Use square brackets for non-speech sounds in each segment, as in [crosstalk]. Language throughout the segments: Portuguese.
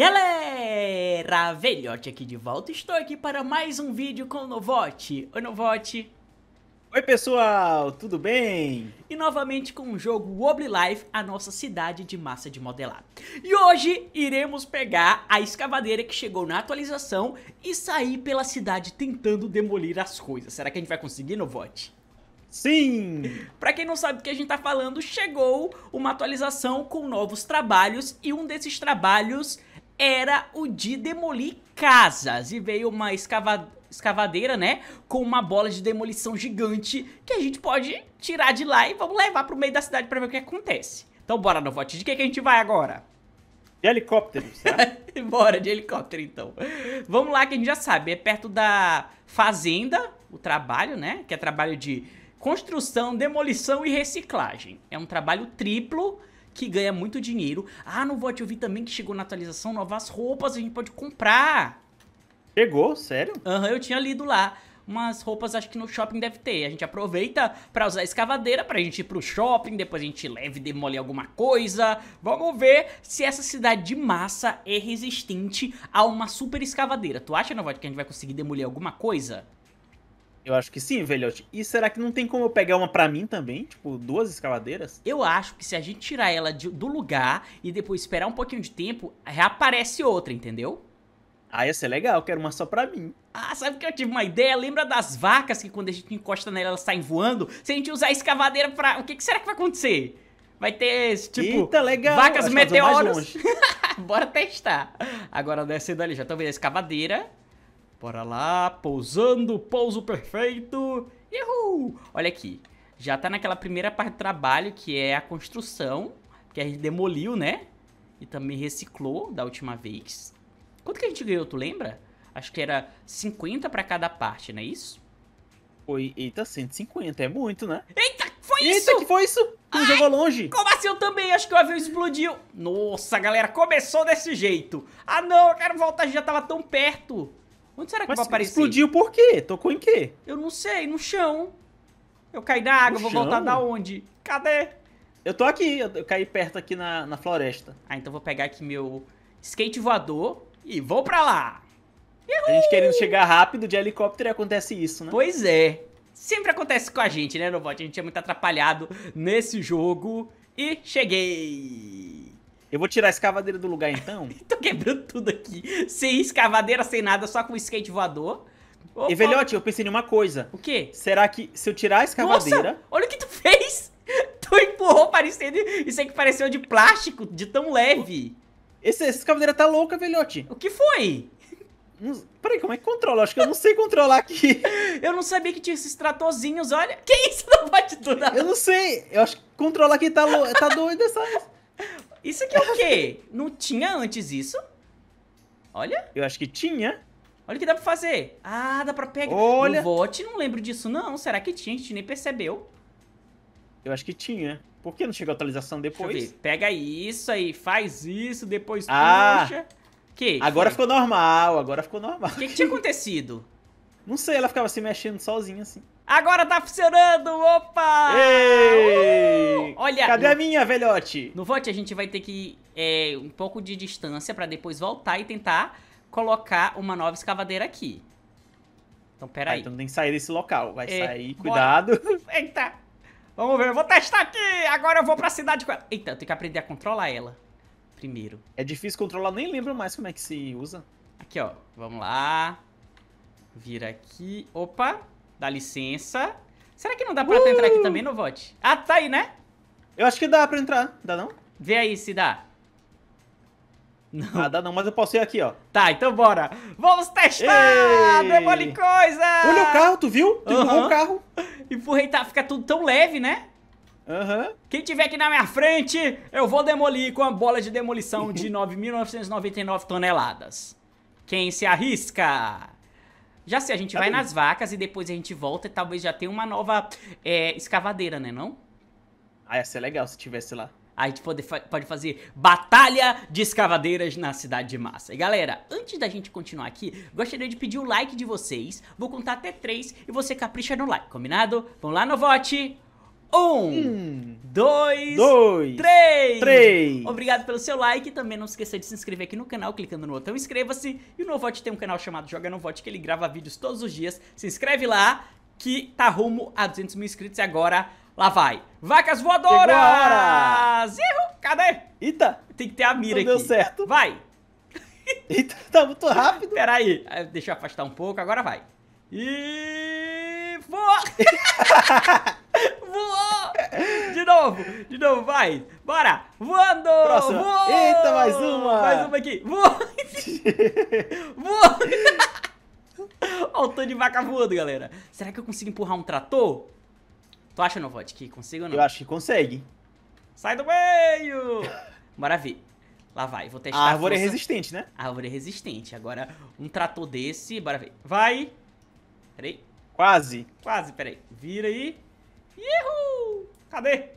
Galera, velhote aqui de volta, estou aqui para mais um vídeo com o Novote. Oi Novote. Oi pessoal, tudo bem? E novamente com o jogo Wobbly Life, a nossa cidade de massa de modelar. E hoje iremos pegar a escavadeira que chegou na atualização e sair pela cidade tentando demolir as coisas. Será que a gente vai conseguir, Novote? Sim! Para quem não sabe do que a gente tá falando, chegou uma atualização com novos trabalhos e um desses trabalhos era o de demolir casas. E veio uma escava... escavadeira, né? Com uma bola de demolição gigante que a gente pode tirar de lá e vamos levar pro meio da cidade pra ver o que acontece. Então bora, Novote. De que, que a gente vai agora? De helicóptero, certo? [laughs] Bora, de helicóptero, então. Vamos lá, que a gente já sabe. É perto da fazenda, o trabalho, né? Que é trabalho de construção, demolição e reciclagem. É um trabalho triplo que ganha muito dinheiro. Ah, não vou te ouvir também que chegou na atualização novas roupas, a gente pode comprar. Chegou? Sério? Aham, uhum, eu tinha lido lá. Umas roupas acho que no shopping deve ter. A gente aproveita para usar a escavadeira pra gente ir pro shopping, depois a gente leve e demole alguma coisa. Vamos ver se essa cidade de massa é resistente a uma super escavadeira. Tu acha, Novote, que a gente vai conseguir demolir alguma coisa? Eu acho que sim, velhote. E será que não tem como eu pegar uma para mim também? Tipo, duas escavadeiras? Eu acho que se a gente tirar ela de, do lugar e depois esperar um pouquinho de tempo, reaparece outra, entendeu? Ah, ia ser legal, quero uma só pra mim. Ah, sabe que eu tive uma ideia? Lembra das vacas que quando a gente encosta nela elas saem voando? Se a gente usar a escavadeira pra... O que, que será que vai acontecer? Vai ter, tipo, Eita, legal. vacas meteoros. [laughs] Bora testar. Agora descendo ali, já tô vendo a escavadeira. Bora lá, pousando, pouso perfeito. Uhul! Olha aqui, já tá naquela primeira parte do trabalho, que é a construção, que a gente demoliu, né? E também reciclou da última vez. Quanto que a gente ganhou, tu lembra? Acho que era 50 pra cada parte, não é isso? Foi, eita, 150, é muito, né? Eita, foi eita, isso! Eita, que foi isso? Tu jogou longe. Como assim eu também? Acho que o avião explodiu. Nossa, galera, começou desse jeito. Ah, não, eu quero voltar, já tava tão perto. Onde será que Mas vai aparecer? Explodiu por quê? Tocou em quê? Eu não sei, no chão. Eu caí na água, no vou chão? voltar da onde? Cadê? Eu tô aqui, eu, eu caí perto aqui na, na floresta. Ah, então vou pegar aqui meu skate voador e vou pra lá. Uhul! A gente querendo chegar rápido de helicóptero e acontece isso, né? Pois é. Sempre acontece com a gente, né, Novot? A gente é muito atrapalhado nesse jogo. E cheguei! Eu vou tirar a escavadeira do lugar então. [laughs] Tô quebrando tudo aqui. Sem escavadeira, sem nada, só com skate voador. Opa. E velhote, eu pensei em uma coisa. O quê? Será que se eu tirar a escavadeira. Nossa, olha o que tu fez! [laughs] Tu empurrou parecendo. Isso aqui pareceu de plástico, de tão leve. Esse, essa escavadeira tá louca, velhote. O que foi? Não, peraí, como é que controla? Acho que eu não sei controlar aqui. [laughs] eu não sabia que tinha esses tratorzinhos, olha. Que isso? Não pode durar. Eu não sei. Eu acho que controlar aqui tá, tá doido essa. Isso aqui é o quê? [laughs] Não tinha antes isso? Olha. Eu acho que tinha. Olha o que dá pra fazer. Ah, dá pra pegar. Olha. No vote, não lembro disso, não. Será que tinha? A gente nem percebeu. Eu acho que tinha. Por que não chegou a atualização depois? Pega isso aí, faz isso, depois ah, puxa. Que agora foi? ficou normal, agora ficou normal. O que, que tinha [laughs] acontecido? Não sei, ela ficava se mexendo sozinha assim. Agora tá funcionando! Opa! Ei! Uh! Olha! Cadê a minha, velhote? No vote a gente vai ter que é, um pouco de distância pra depois voltar e tentar colocar uma nova escavadeira aqui. Então, peraí. aí. Ah, então tem que sair desse local. Vai é, sair, cuidado. Bora. [laughs] Eita! Vamos ver, eu vou testar aqui! Agora eu vou pra cidade com ela. Eita, eu tenho que aprender a controlar ela primeiro. É difícil controlar, nem lembro mais como é que se usa. Aqui, ó. Vamos lá. Vira aqui. Opa! Dá licença. Será que não dá pra uh! entrar aqui uh! também no vote? Ah, tá aí, né? Eu acho que dá pra entrar. Dá não? Vê aí se dá. Não. Ah, dá não, mas eu posso ir aqui, ó. Tá, então bora. Vamos testar! Demole coisa! Olha o carro, tu viu? Tu empurrou uhum. o carro. Empurrei, tá, fica tudo tão leve, né? Aham. Uhum. Quem tiver aqui na minha frente, eu vou demolir com a bola de demolição de 9.999 [laughs] toneladas. Quem se arrisca? Já se a gente tá vai bem. nas vacas e depois a gente volta e talvez já tenha uma nova é, escavadeira, né não? Ah, ia ser legal se tivesse lá. A gente pode, pode fazer batalha de escavadeiras na cidade de massa. E galera, antes da gente continuar aqui, gostaria de pedir o like de vocês. Vou contar até três e você capricha no like, combinado? Vamos lá no vote! Um, um dois, dois três. três. Obrigado pelo seu like. Também não esqueça de se inscrever aqui no canal, clicando no botão inscreva-se. E o Novote tem um canal chamado Joga Novote, que ele grava vídeos todos os dias. Se inscreve lá, que tá rumo a 200 mil inscritos e agora lá vai. Vacas voadoras! Erro, cadê? Eita! Tem que ter a mira não aqui. deu certo. Vai! [laughs] Eita, tá muito rápido. Peraí, aí, ah, deixa eu afastar um pouco, agora vai. E... Voa! [laughs] Voou! De novo, de novo, vai! Bora! Voando! Próxima. Voou! Eita, mais uma! Mais uma aqui! Voou! [laughs] Voou! [laughs] Olha o tanto de vaca voando, galera! Será que eu consigo empurrar um trator? Tu acha, Novot, que consigo ou não? Eu acho que consegue. Sai do meio! Bora ver. Lá vai, vou testar. A árvore a é resistente, né? A árvore é resistente. Agora, um trator desse, bora ver. Vai! Peraí. Quase. Quase, peraí. Vira aí. Ihu! Cadê?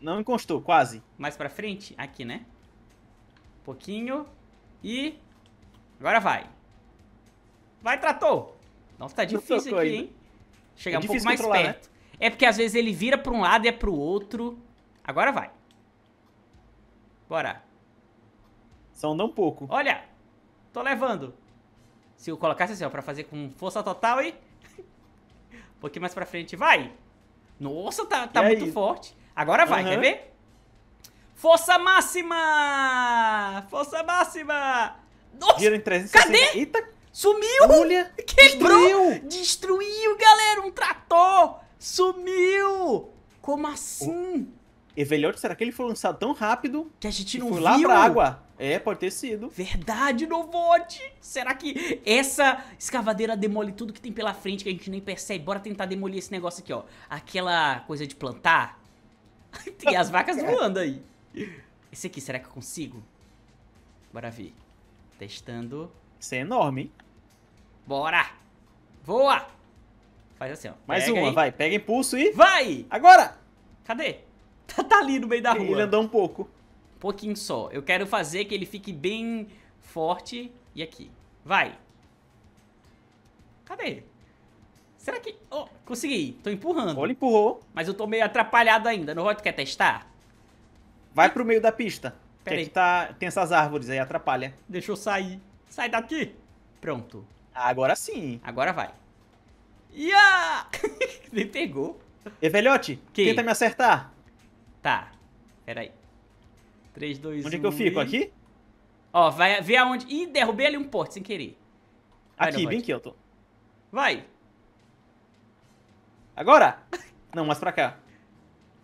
Não encostou, quase. Mais pra frente? Aqui, né? Um pouquinho. E... Agora vai. Vai, trator! Nossa, tá difícil aqui, ainda. hein? Chegar é um pouco mais perto. Né? É porque às vezes ele vira pra um lado e é pro outro. Agora vai. Bora. Só anda um pouco. Olha! Tô levando. Se eu colocasse assim, ó, pra fazer com força total e... [laughs] um pouquinho mais pra frente. Vai! Nossa, tá, tá muito forte. Agora vai, uhum. quer ver? Força máxima! Força máxima! Nossa! em 360. Cadê? Eita! Sumiu! Olha! Quebrou! Destruiu. destruiu, galera! Um trator! Sumiu! Como assim? O... Evelhote, será que ele foi lançado tão rápido que a gente não foi viu? lá pra água? É, pode ter sido. Verdade, Novote! Será que essa escavadeira demole tudo que tem pela frente que a gente nem percebe? Bora tentar demolir esse negócio aqui, ó. Aquela coisa de plantar. [laughs] tem as vacas é. voando aí. Esse aqui, será que eu consigo? Bora ver. Testando. Isso é enorme, hein? Bora! Voa! Faz assim, ó. Mais pega uma, aí. vai. Pega impulso e... Vai! Agora! Cadê? [laughs] Tá, tá ali no meio da rua. Ele andou um pouco pouquinho só. Eu quero fazer que ele fique bem forte. E aqui. Vai. Cadê? Será que... Oh, consegui. Tô empurrando. Olha, empurrou. Mas eu tô meio atrapalhado ainda. Não vai quer testar? Vai pro meio da pista. Pera aí. Tá... Tem essas árvores aí, atrapalha. Deixa eu sair. Sai daqui. Pronto. Agora sim. Agora vai. Ia! Nem [laughs] pegou. E velhote, que? tenta me acertar. Tá. Peraí. aí. 3, 2, Onde 1, é que eu fico? E... Aqui? Ó, vai ver aonde. Ih, derrubei ali um porte sem querer. Vai, aqui, bem aqui eu tô. Vai. Agora? [laughs] Não, mais pra cá.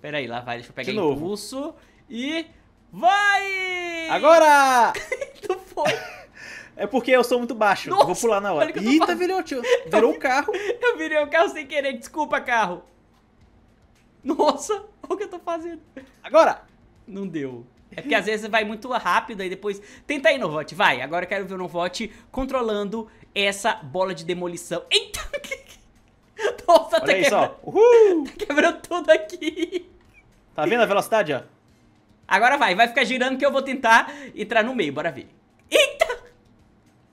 Pera aí, lá vai. Deixa eu pegar De novo. impulso. E... Vai! [laughs] Agora! [laughs] tu foi. É porque eu sou muito baixo. Nossa, vou pular na hora. Eita, tá fazendo. virou, tio. Virou o carro. Eu virei o carro sem querer. Desculpa, carro. Nossa, olha o que eu tô fazendo. Agora! Não deu. É porque às vezes vai muito rápido e depois. Tenta aí, Novote, vai. Agora eu quero ver o Novote controlando essa bola de demolição. Eita! [laughs] Nossa, tá Olha tá, aí quebrando... só. tá quebrando tudo aqui. Tá vendo a velocidade, ó? Agora vai, vai ficar girando que eu vou tentar entrar no meio, bora ver. Eita!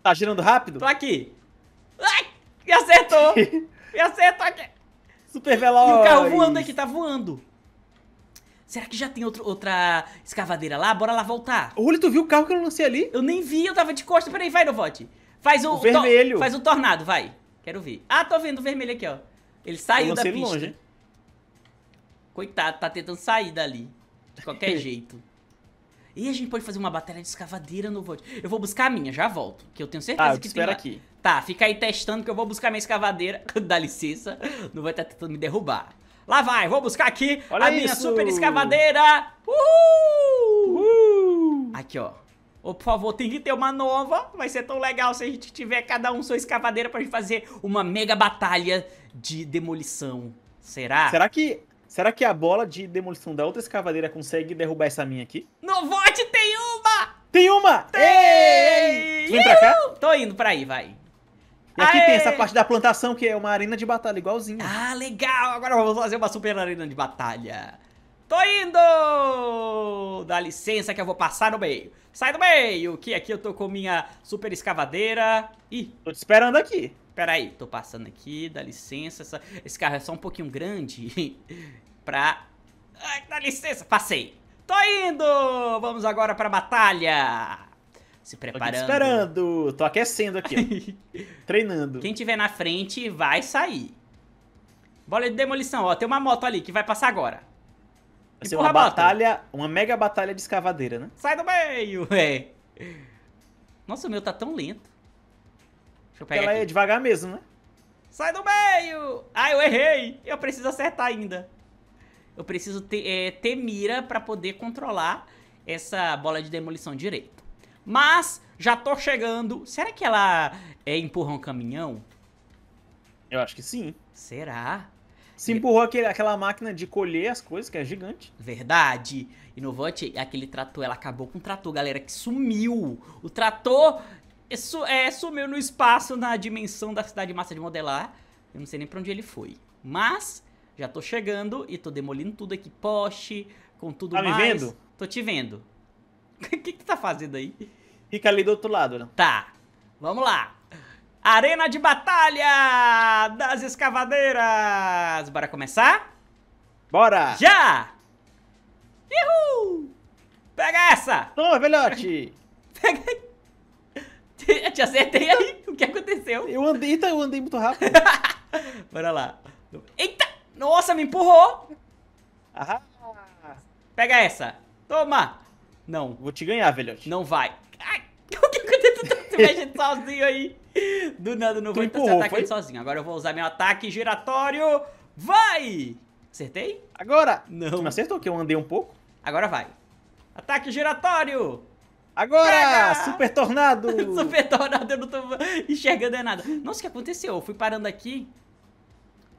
Tá girando rápido? Tô aqui. Ai, me acertou! [laughs] me acertou aqui. Super veloz. E o carro voando aqui, tá voando. Será que já tem outro, outra escavadeira lá? Bora lá voltar. Olha, tu viu o carro que eu lancei ali? Eu nem vi, eu tava de costa. Peraí, vai, Novote. Faz o, o vermelho. Faz o tornado, vai. Quero ver. Ah, tô vendo o vermelho aqui, ó. Ele saiu da pista. Longe. Coitado, tá tentando sair dali. De qualquer [laughs] jeito. E a gente pode fazer uma batalha de escavadeira no Eu vou buscar a minha, já volto. Que eu tenho certeza ah, eu que espera tem. aqui. Tá, fica aí testando que eu vou buscar minha escavadeira. [laughs] Dá licença. Não vai estar tá tentando me derrubar. Lá vai, vou buscar aqui Olha a isso. minha super escavadeira. Uhul! Uhul! Aqui, ó. Ou, por favor, tem que ter uma nova. Vai ser tão legal se a gente tiver cada um sua escavadeira pra gente fazer uma mega batalha de demolição. Será? Será que Será que a bola de demolição da outra escavadeira consegue derrubar essa minha aqui? No tem uma! Tem uma! Tem! Ei! Vem pra cá? Tô indo pra aí, vai. E aqui Aê! tem essa parte da plantação, que é uma arena de batalha, igualzinha. Ah, legal! Agora vamos fazer uma super arena de batalha. Tô indo! Dá licença que eu vou passar no meio. Sai do meio, que aqui eu tô com minha super escavadeira. Ih, tô te esperando aqui. Pera aí, tô passando aqui, dá licença. Essa... Esse carro é só um pouquinho grande [laughs] pra... Ai, dá licença, passei. Tô indo! Vamos agora pra batalha se preparando. Tô esperando, tô aquecendo aqui, [laughs] treinando. Quem tiver na frente vai sair. Bola de demolição, ó, tem uma moto ali que vai passar agora. Vai ser uma batalha, uma mega batalha de escavadeira, né? Sai do meio, [laughs] é. Nossa, o meu tá tão lento. Deixa eu pegar Ela é aqui. é devagar mesmo, né? Sai do meio! Ah, eu errei! Eu preciso acertar ainda. Eu preciso ter, é, eh, ter mira pra poder controlar essa bola de demolição direito. Mas já tô chegando. Será que ela é, empurra um caminhão? Eu acho que sim. Será? Se empurrou aquele, aquela máquina de colher as coisas, que é gigante. Verdade. Inovante, aquele trator, ela acabou com o trator, galera, que sumiu. O trator isso, é, é, sumiu no espaço, na dimensão da cidade massa de modelar. Eu não sei nem pra onde ele foi. Mas, já tô chegando e tô demolindo tudo aqui. Poste, com tudo tá mais. Tá me vendo? Tô te vendo. [laughs] O que, que tu tá fazendo aí? Fica ali do outro lado, né? Tá. Vamos lá. Arena de batalha das escavadeiras. Bora começar? Bora! Já! Uhul! Pega essa! Toma, velhote! [laughs] Pega aí! Te acertei aí! O que aconteceu? Eu andei, tá, eu andei muito rápido. [laughs] Bora lá. Eita! Nossa, me empurrou! Aham! Pega essa! Toma! Não. Vou te ganhar, velhote. Não vai. O que aconteceu? Tu mexe sozinho aí. Do nada, não vou estar você ele sozinho. Agora eu vou usar meu ataque giratório. Vai! Acertei? Agora! Não. acertou que eu andei um pouco? Agora vai. Ataque giratório! Agora! Pega! Super tornado! [laughs] super tornado, eu não tô enxergando é nada. Nossa, o que aconteceu? Eu fui parando aqui.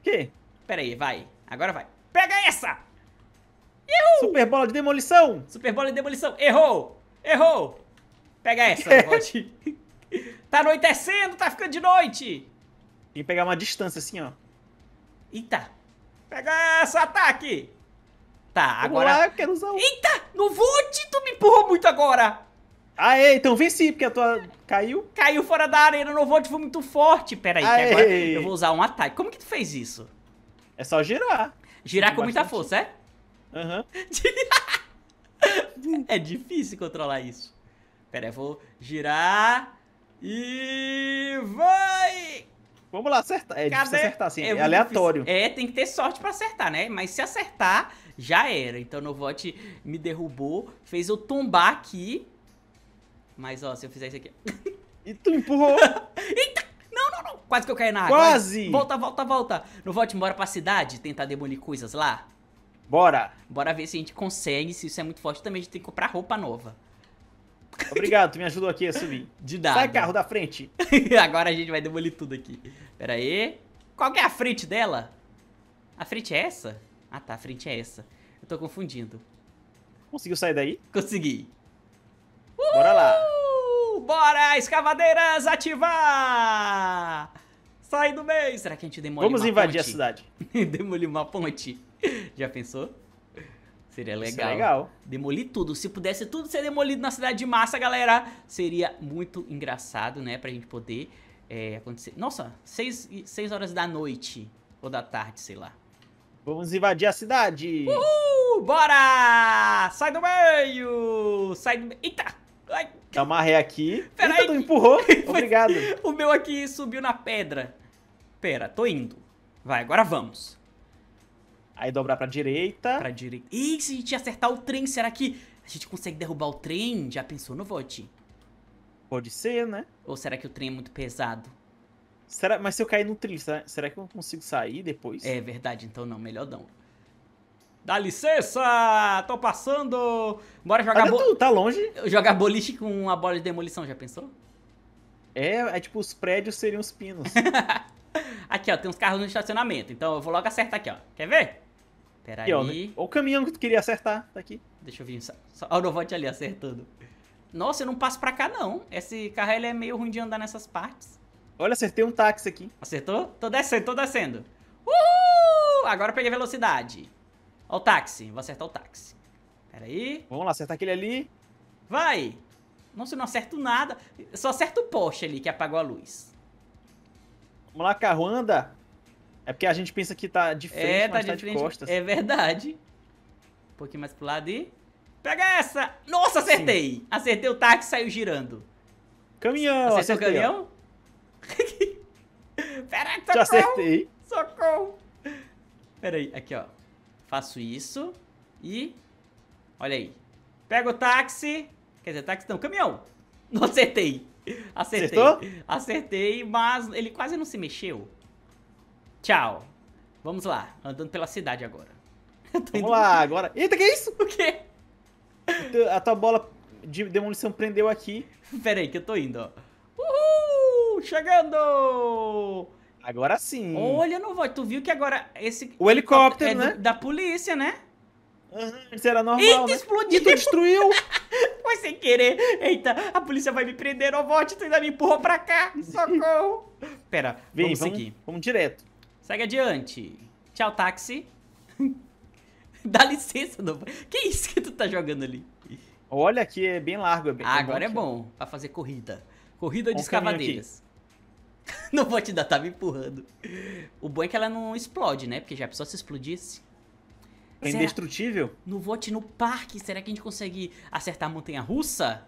Que? Pera aí, vai. Agora vai. Pega essa! Uhul! Super bola de demolição! Super bola de demolição. Errou! Errou! Pega essa, Rod. [laughs] tá anoitecendo, tá ficando de noite. Tem que pegar uma distância assim, ó. Eita. Pega essa, ataque. Tá, agora... Lá, quero usar um. Eita, no vou, tu me empurrou muito agora. Ah é, então venci, porque a tua caiu. Caiu fora da arena, não vou, te foi muito forte. Pera aí, Aê. agora eu vou usar um ataque. Como que tu fez isso? É só girar. Girar com muita força, é? Aham. Uhum. [laughs] é difícil controlar isso. Pera aí, vou girar. E vai! Vamos lá, é acertar. É Cadê? difícil acertar, assim, é, é aleatório. Difícil. É, tem que ter sorte para acertar, né? Mas se acertar, já era. Então Novote me derrubou, fez eu tombar aqui. Mas, ó, se eu fizer isso aqui... [laughs] E tu empurrou! [laughs] Eita! Não, não, não! Quase que eu caí na água. Quase! Volta, volta, volta. Novote, bora pra cidade tentar demolir coisas lá? Bora! Bora ver se a gente consegue, se isso é muito forte. Também a gente tem que comprar roupa nova. Obrigado, tu me ajudou aqui a subir. De nada. Sai, carro da frente. [laughs] Agora a gente vai demolir tudo aqui. Pera aí. Qual que é a frente dela? A frente é essa? Ah tá, a frente é essa. Eu tô confundindo. Conseguiu sair daí? Consegui. Uhul! Bora lá. Uh, bora, escavadeiras, ativar! Sai do meio! Será que a gente demole uma ponte? Vamos invadir a cidade. [laughs] demolir uma ponte. Já pensou? Seria é legal. É legal. Demolir tudo. Se pudesse tudo ser demolido na cidade de massa, galera, seria muito engraçado, né? Pra gente poder é, acontecer. Nossa, 6 horas da noite. Ou da tarde, sei lá. Vamos invadir a cidade! Uhul! Bora! Sai do meio! Sai do meio. Eita! Ai. Amarrei aqui. Pera Eita, aí. tu tá empurrou. [laughs] Obrigado. [laughs] o meu aqui subiu na pedra. Pera, tô indo. Vai, agora vamos. Aí dobrar pra direita. Pra direita. E se a gente acertar o trem, será que a gente consegue derrubar o trem? Já pensou no vote? Pode ser, né? Ou será que o trem é muito pesado? Será, mas se eu cair no trilho, será, será que eu consigo sair depois? É verdade, então não, melhor não. Dá licença! Tô passando! Bora jogar boliche. tá longe? Jogar boliche com uma bola de demolição, já pensou? É, é tipo, os prédios seriam os pinos. [laughs] aqui, ó, tem uns carros no estacionamento, então eu vou logo acertar aqui, ó. Quer ver? Peraí. Olha né? o caminhão que tu queria acertar, tá aqui. Deixa eu vir. Olha o Novote ali acertando. Nossa, eu não passo pra cá, não. Esse carro ele é meio ruim de andar nessas partes. Olha, acertei um táxi aqui. Acertou? Tô descendo, tô descendo. Uhul! Agora peguei velocidade. Ó o táxi. Vou acertar o táxi. Pera aí. Vamos lá, acertar aquele ali. Vai! Nossa, eu não acerto nada. Eu só acerto o poste ali que apagou a luz. Vamos lá, carro, anda. É porque a gente pensa que tá de frente, é, tá, tá de, tá de frente. costas. É verdade. Um pouquinho mais pro lado e... Pega essa! Nossa, acertei! Sim. Acertei o táxi e saiu girando. Caminhão! Acertou o caminhão? [laughs] Pera aí, socorro! Já acertei. Socorro! Pera aí, aqui ó. Faço isso e... Olha aí. Pega o táxi. Quer dizer, táxi não, caminhão. Não acertei. Acertei. Acertou? Acertei, mas ele quase não se mexeu. Tchau. Vamos lá, andando pela cidade agora. [laughs] Vamos lá, agora. Eita, que é isso? [laughs] O quê? A tua bola de demolição prendeu aqui. [laughs] Pera aí, que eu tô indo, ó. Uhul! Chegando! Agora sim. Olha, não vou. Tu viu que agora esse. O helicóptero, é né? Do, da polícia, né? isso era normal. Eita, né? explodiu! E tu destruiu! Foi sem querer. Eita, a polícia vai me prender, Novote, tu ainda me empurrou pra cá. Socorro! Pera, Vem, vamos, vamos seguir. Vamos direto. Segue adiante. Tchau, táxi. [laughs] Dá licença, não. Que isso que tu tá jogando ali? Olha aqui, é bem largo. É bem, ah, é agora bom, é bom pra fazer corrida. Corrida de escavadeiras. [laughs] não vou te dar, tá me empurrando. O bom é que ela não explode, né? Porque já pensou se explodisse? É indestrutível? Será... No vote no parque, será que a gente consegue acertar a montanha russa?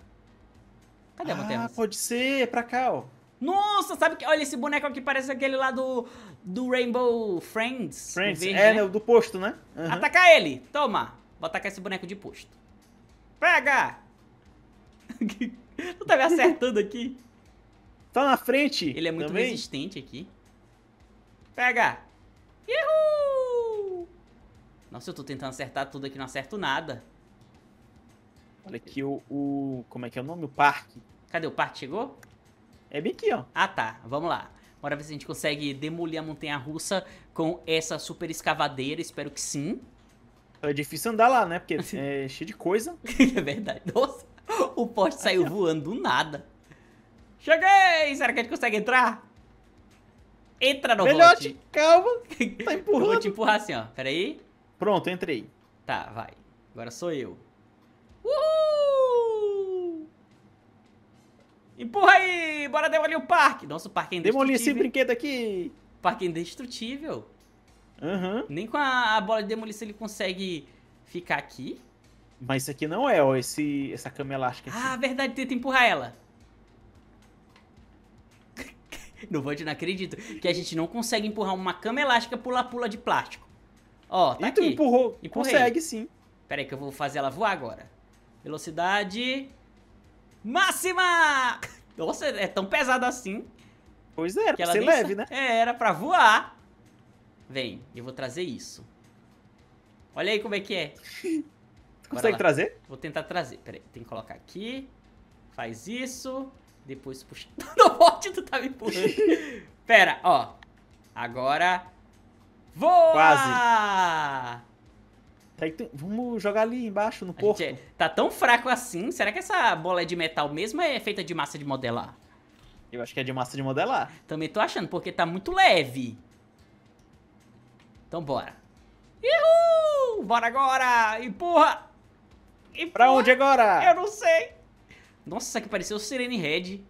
Cadê a ah, montanha russa? Pode ser, é pra cá, ó. Nossa, sabe que. Olha, esse boneco aqui parece aquele lá do. Do Rainbow Friends. Friends, verde, é, né? né do posto, né? Uhum. Atacar ele! Toma! Vou atacar esse boneco de posto. Pega! [laughs] tu tá me acertando aqui? Tá na frente! Ele é muito também. resistente aqui. Pega! Uhul! Nossa, eu tô tentando acertar tudo aqui, não acerto nada. Olha aqui o, o. Como é que é o nome? O parque. Cadê o parque? Chegou? É bem aqui, ó. Ah, tá. Vamos lá. Bora ver se a gente consegue demolir a montanha russa com essa super escavadeira. Espero que sim. É difícil andar lá, né? Porque é [laughs] cheio de coisa. é verdade. Nossa, o poste saiu ó. voando do nada. Cheguei! Será que a gente consegue entrar? Entra no Velhote, bote. calma. [laughs] Tá empurrando. Eu vou te empurrar assim, ó. Peraí. Pronto, entrei. Tá, vai. Agora sou eu. Uhul! Empurra aí! Bora demolir o parque! Nossa, o parque é indestrutível. Demolir esse brinquedo aqui! Parque é indestrutível. Uhum. Nem com a, a bola de demolição ele consegue ficar aqui. Mas isso aqui não é, ó, esse, essa cama elástica aqui. Ah, verdade, tenta empurrar ela. [laughs] no Vand não acredito que a gente não consegue empurrar uma cama elástica pula-pula de plástico. Ó, tá e aqui. tu empurrou. Empurrei. Consegue sim. Pera aí que eu vou fazer ela voar agora. Velocidade máxima! Nossa, é tão pesado assim. Pois é, era que pra ser leve, né? É, era pra voar. Vem, eu vou trazer isso. Olha aí como é que é. [laughs] Consegue trazer? Vou tentar trazer. Pera aí, tem que colocar aqui. Faz isso. Depois puxa. [laughs] Não pode, tu tá me empurrando. [laughs] Pera, ó. Agora. Voa! Quase. Tá vamos jogar ali embaixo no é- porto. É, tá tão fraco assim. Será que essa bola é de metal mesmo é feita de massa de modelar? Eu acho que é de massa de modelar. Também tô achando, porque tá muito leve. Então bora. Uhul! Bora agora! Empurra! Empurra! Pra onde agora? Eu não sei. Nossa, isso aqui pareceu o Sirene Red.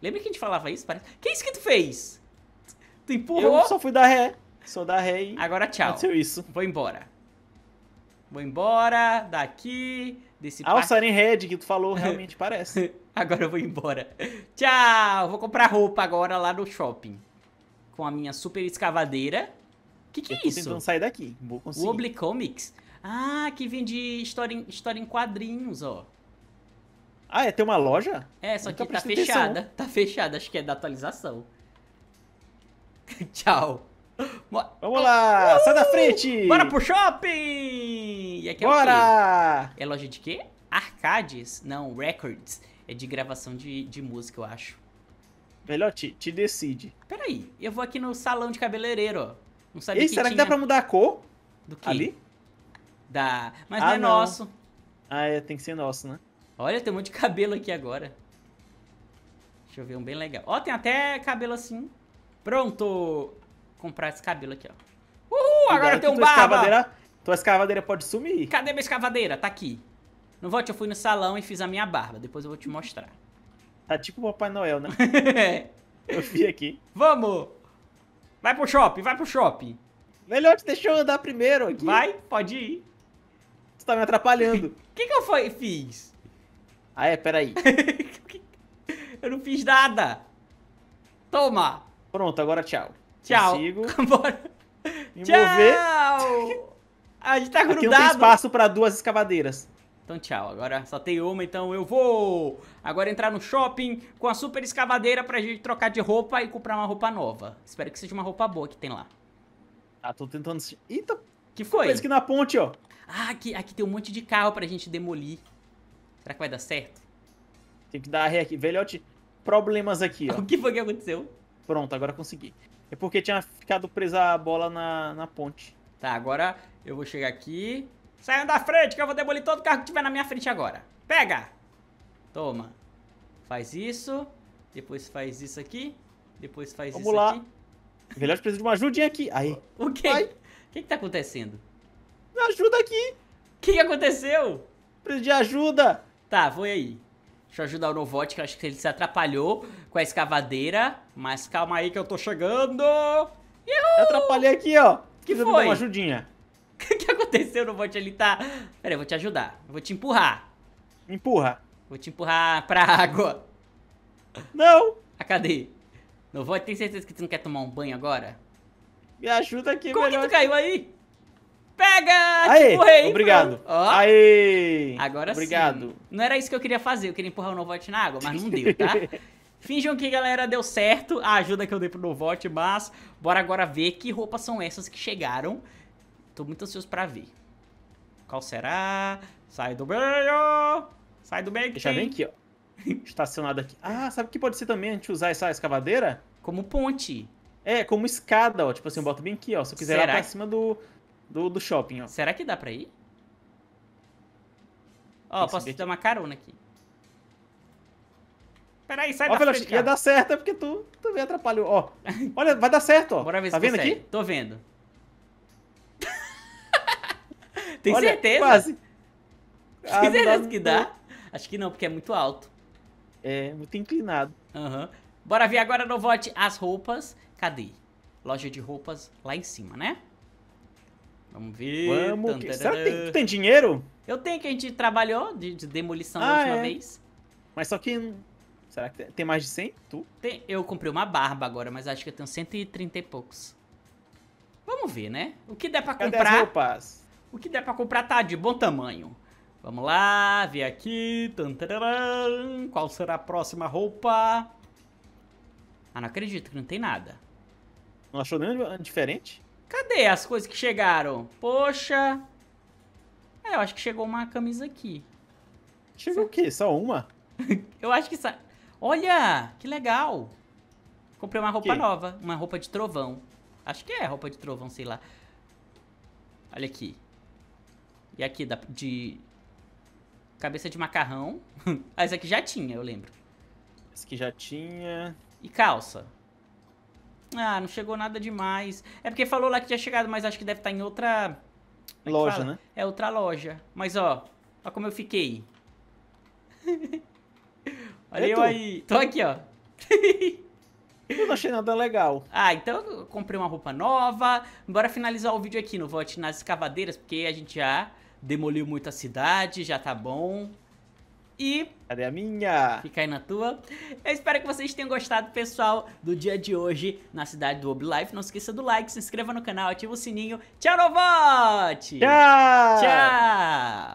Lembra que a gente falava isso? Parece... Que é isso que tu fez? Tu empurrou? Eu só fui dar ré. Sou dar ré e... Agora tchau. Aconteceu isso. Vou embora. Vou embora daqui, desse Ah, parque. o Sunny Red que tu falou [laughs] realmente parece. agora eu vou embora. Tchau! Vou comprar roupa agora lá no shopping. Com a minha super escavadeira. Que que é eu é isso? Tentando sair daqui. Vou conseguir. Wobbly Comics? Ah, que vende história em, história em quadrinhos, ó. Ah, é? Tem uma loja? É, só Nunca que tá fechada. Atenção. Tá fechada, acho que é da atualização. [laughs] Tchau. Vamos lá! Uh, sai da frente! Bora pro shopping! E aqui é Bora! É loja de quê? Arcades? Não, records. É de gravação de, de música, eu acho. melhor te decide. Peraí, eu vou aqui no salão de cabeleireiro, ó. Não sabia Ei, que será tinha... que dá pra mudar a cor? Do que? Ali? Dá. Mas ah, não é não. nosso. Ah, é, tem que ser nosso, né? Olha, tem um monte de cabelo aqui agora. Deixa eu ver um bem legal. Ó, tem até cabelo assim. Pronto! comprar esse cabelo aqui, ó. Uhul, agora, agora tem um barba. Escavadeira, tua escavadeira pode sumir. Cadê minha escavadeira? Tá aqui. Não volte, eu fui no salão e fiz a minha barba. Depois eu vou te mostrar. Tá tipo o Papai Noel, né? é. [laughs] Eu vi aqui. Vamos! Vai pro shopping, vai pro shopping. Melhor te deixar eu andar primeiro aqui. Vai, pode ir. Tu tá me atrapalhando. O [laughs] que, que eu foi, fiz? Ah, é, peraí. [laughs] eu não fiz nada. Toma! Pronto, agora tchau. Tchau. Consigo [laughs] Bora. tchau. mover. A gente tá grudado. Aqui não tem espaço para duas escavadeiras. Então tchau, agora só tem uma, então eu vou agora entrar no shopping com a super escavadeira pra gente trocar de roupa e comprar uma roupa nova. Espero que seja uma roupa boa que tem lá. Ah, tô tentando... Eita! Que foi? Parece que na ponte, ó. Ah, aqui, aqui tem um monte de carro pra gente demolir. Será que vai dar certo? Tem que dar ré aqui. Velhote, problemas aqui, ó. [laughs] O que foi que aconteceu? Pronto, agora consegui. É porque tinha ficado presa a bola na, na ponte. Tá, agora eu vou chegar aqui. sai da frente que eu vou demolir todo carro que tiver na minha frente agora. Pega! Toma. Faz isso. Depois faz isso aqui. Depois faz Vamos isso lá. aqui. Velhote precisa de uma ajudinha aqui. Aí. [laughs] O quê? Vai. O que, que tá acontecendo? Me ajuda aqui. O que, que aconteceu? Preciso de ajuda. Tá, foi aí. Deixa eu ajudar o Novote, que eu acho que ele se atrapalhou com a escavadeira. Mas calma aí que eu tô chegando. Eu Atrapalhei aqui, ó. Que foi? me uma ajudinha. [laughs] O que, que aconteceu, Novote? Ele tá... Pera aí, eu vou te ajudar. Eu vou te empurrar. Empurra. Vou te empurrar pra água. Não. Ah, cadê? Novote, tem certeza que tu não quer tomar um banho agora? Me ajuda aqui, Como melhor. Como que tu caiu aí? Pega! Aê, tipo rei! Obrigado! Ó. Aê! Agora obrigado. sim. Não era isso que eu queria fazer, eu queria empurrar o Novote na água, mas não deu, tá? [laughs] Finjam que, galera, deu certo a ajuda que eu dei pro Novote, mas bora agora ver que roupas são essas que chegaram. Tô muito ansioso pra ver. Qual será? Sai do meio! Sai do meio que Deixa bem aqui, ó. Estacionado aqui. Ah, sabe o que pode ser também a gente usar essa escavadeira? Como ponte. É, como escada, ó. Tipo assim, eu boto bem aqui, ó. Se eu quiser lá pra cima do, do, do shopping, ó. Será que dá pra ir? Ó, posso te dar uma carona aqui. Peraí, sai ó, da frente, Ia dar certo, é porque tu também atrapalhou. Ó, [laughs] olha, vai dar certo, ó. Bora ver tá se vendo consegue. aqui? Tô vendo. [laughs] Tem olha, certeza? quase. Ah, certeza que dá? Não. Acho que não, porque é muito alto. É, muito inclinado. Aham. Uhum. Bora ver agora no vote as roupas. Cadê? Loja de roupas lá em cima, né? Vamos ver. Vamos. Que... Será que tem, tu tem dinheiro? Eu tenho, que a gente trabalhou de, de demolição ah, da última é. vez. Mas só que. Será que tem mais de 100? Tu? Tem, eu comprei uma barba agora, mas acho que eu tenho 130 e poucos. Vamos ver, né? O que der pra Cadê comprar. As roupas? O que der pra comprar tá de bom tamanho. Vamos lá, ver aqui. Qual será a próxima roupa? Ah, não acredito que não tem nada. Não achou nada diferente? Cadê as coisas que chegaram? Poxa. É, eu acho que chegou uma camisa aqui. Chegou Você... o quê? Só uma? [laughs] eu acho que... Sa... Olha, que legal. Comprei uma roupa nova. Uma roupa de trovão. Acho que é roupa de trovão, sei lá. Olha aqui. E aqui da, de... Cabeça de macarrão. [laughs] ah, essa aqui já tinha, eu lembro. Esse aqui já tinha... E calça. Ah, não chegou nada demais. É porque falou lá que tinha chegado, mas acho que deve estar tá em outra. É loja, né? É outra loja. Mas ó, olha como eu fiquei. [laughs] Olha é eu aí. Tô aqui, ó. Eu não achei nada legal. Ah, então eu comprei uma roupa nova. Bora finalizar o vídeo aqui no Vote nas Escavadeiras, porque a gente já demoliu muito a cidade, já tá bom. E. Cadê a minha? Fica aí na tua. Eu espero que vocês tenham gostado, pessoal, do dia de hoje na cidade do Oblife. Não esqueça do like, se inscreva no canal, ativa o sininho. Tchau, Novote! Tchau! Tchau!